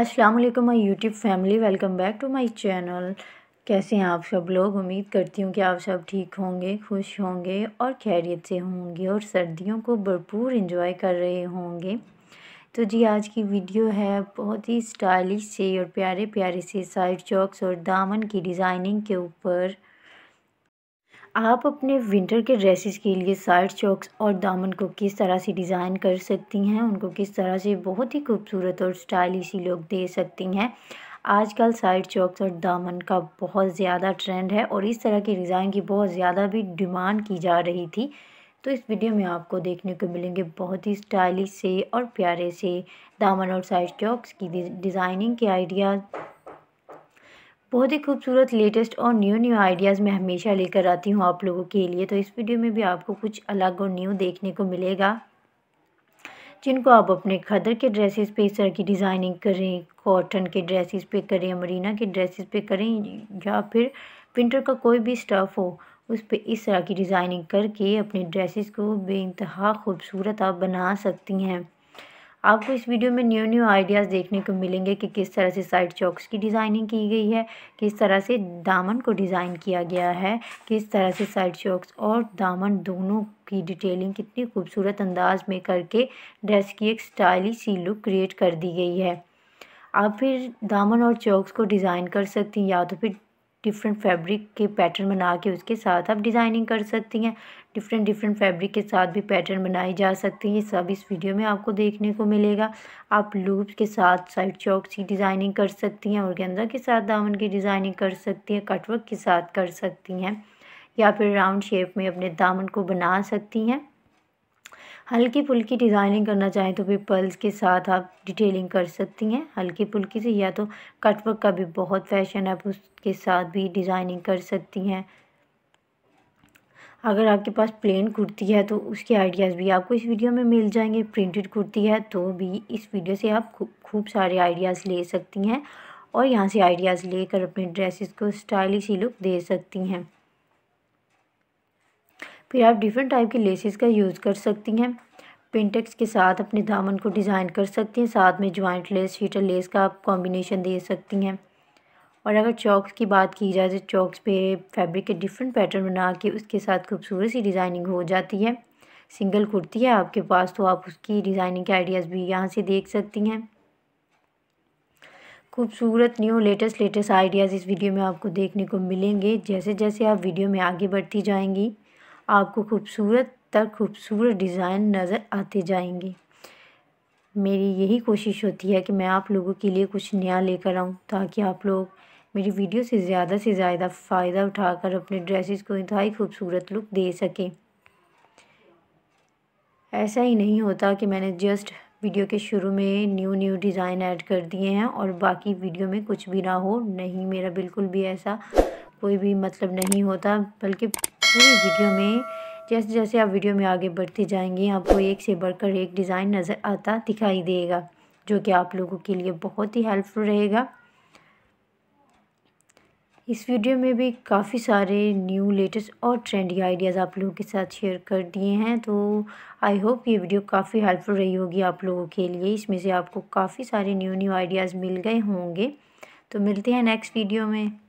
अस्सलाम वालेकुम my YouTube family welcome back to my channel कैसे हैं आप सब लोग उम्मीद करती हूँ कि आप सब ठीक होंगे खुश होंगे और खैरियत से होंगे और सर्दियों को भरपूर इन्जॉय कर रहे होंगे तो जी आज की वीडियो है बहुत ही स्टाइलिश से और प्यारे प्यारे से साइड चौक्स और दामन की डिज़ाइनिंग के ऊपर आप अपने विंटर के ड्रेसेस के लिए साइड चौक्स और दामन को किस तरह से डिज़ाइन कर सकती हैं उनको किस तरह से बहुत ही खूबसूरत और स्टाइलिशी लुक दे सकती हैं आजकल साइड चौक्स और दामन का बहुत ज़्यादा ट्रेंड है और इस तरह की डिज़ाइन की बहुत ज़्यादा भी डिमांड की जा रही थी तो इस वीडियो में आपको देखने को मिलेंगे बहुत ही स्टाइलिश से और प्यारे से दामन और साइड चौक्स की डिज़ाइनिंग के आइडियाज़ बहुत ही खूबसूरत लेटेस्ट और न्यू न्यू आइडियाज़ मैं हमेशा लेकर आती हूँ आप लोगों के लिए तो इस वीडियो में भी आपको कुछ अलग और न्यू देखने को मिलेगा जिनको आप अपने खदर के ड्रेसेस पे इस तरह की डिज़ाइनिंग करें कॉटन के ड्रेसेस पे करें मरीना के ड्रेसेस पे करें या फिर विंटर का कोई भी स्टफ़ हो उस पर इस तरह की डिज़ाइनिंग करके अपने ड्रेसेस को बेानतहा खूबसूरत आप बना सकती हैं आपको इस वीडियो में न्यू न्यू आइडियाज़ देखने को मिलेंगे कि किस तरह से साइड चौक्स की डिज़ाइनिंग की गई है किस तरह से दामन को डिज़ाइन किया गया है किस तरह से साइड चौक्स और दामन दोनों की डिटेलिंग कितनी खूबसूरत अंदाज में करके ड्रेस की एक स्टाइलिश सी लुक क्रिएट कर दी गई है आप फिर दामन और चौक्स को डिज़ाइन कर सकती हैं या तो फिर डिफरेंट फैब्रिक के पैटर्न बना के उसके साथ आप डिज़ाइनिंग कर सकती हैं डिफरेंट डिफरेंट फैब्रिक के साथ भी पैटर्न बनाई जा सकती हैं ये सब इस वीडियो में आपको देखने को मिलेगा आप लूप्स के साथ साइड चौक की डिज़ाइनिंग कर सकती हैं और गेंदा के साथ दामन की डिज़ाइनिंग कर सकती हैं कटवर्क के साथ कर सकती हैं या फिर राउंड शेप में अपने दामन को बना सकती हैं हल्की फुल्की डिज़ाइनिंग करना चाहें तो भी पर्ल्स के साथ आप डिटेलिंग कर सकती हैं हल्की फुल्की से या तो कटवर्क का भी बहुत फैशन है आप उसके साथ भी डिज़ाइनिंग कर सकती हैं अगर आपके पास प्लेन कुर्ती है तो उसके आइडियाज़ भी आपको इस वीडियो में मिल जाएंगे प्रिंटेड कुर्ती है तो भी इस वीडियो से आप खूब खूब सारे आइडियाज़ ले सकती हैं और यहाँ से आइडियाज़ लेकर अपने ड्रेसेस को स्टाइलिश ही लुक दे सकती हैं फिर आप डिफरेंट टाइप के लेसेस का यूज़ कर सकती हैं पेंटेक्स के साथ अपने दामन को डिज़ाइन कर सकती हैं साथ में ज्वाइंट लेस शीटर लेस का आप कॉम्बिनेशन दे सकती हैं और अगर चॉक्स की बात की जाए तो चॉक्स पे फैब्रिक के डिफरेंट पैटर्न बना के उसके साथ खूबसूरत सी डिज़ाइनिंग हो जाती है सिंगल कुर्ती है आपके पास तो आप उसकी डिज़ाइनिंग के आइडियाज़ भी यहाँ से देख सकती हैं खूबसूरत न्यू लेटेस्ट लेटेस्ट आइडियाज़ इस वीडियो में आपको देखने को मिलेंगे जैसे जैसे आप वीडियो में आगे बढ़ती जाएंगी आपको खूबसूरत तर खूबसूरत डिज़ाइन नज़र आते जाएंगे मेरी यही कोशिश होती है कि मैं आप लोगों के लिए कुछ नया लेकर आऊँ ताकि आप लोग मेरी वीडियो से ज़्यादा से ज़्यादा फ़ायदा उठाकर अपने ड्रेसेस को इंतहाई खूबसूरत लुक दे सकें ऐसा ही नहीं होता कि मैंने जस्ट वीडियो के शुरू में न्यू न्यू डिज़ाइन ऐड कर दिए हैं और बाकी वीडियो में कुछ भी ना हो नहीं मेरा बिल्कुल भी ऐसा कोई भी मतलब नहीं होता बल्कि पूरी वीडियो में जैसे जैसे आप वीडियो में आगे बढ़ते जाएंगे आपको एक से बढ़कर एक डिज़ाइन नज़र आता दिखाई देगा जो कि आप लोगों के लिए बहुत ही हेल्पफुल रहेगा इस वीडियो में भी काफ़ी सारे न्यू लेटेस्ट और ट्रेंडी आइडियाज़ आप लोगों के साथ शेयर कर दिए हैं तो आई होप ये वीडियो काफ़ी हेल्पफुल रही होगी आप लोगों के लिए इसमें से आपको काफ़ी सारे न्यू न्यू आइडियाज़ मिल गए होंगे तो मिलते हैं नेक्स्ट वीडियो में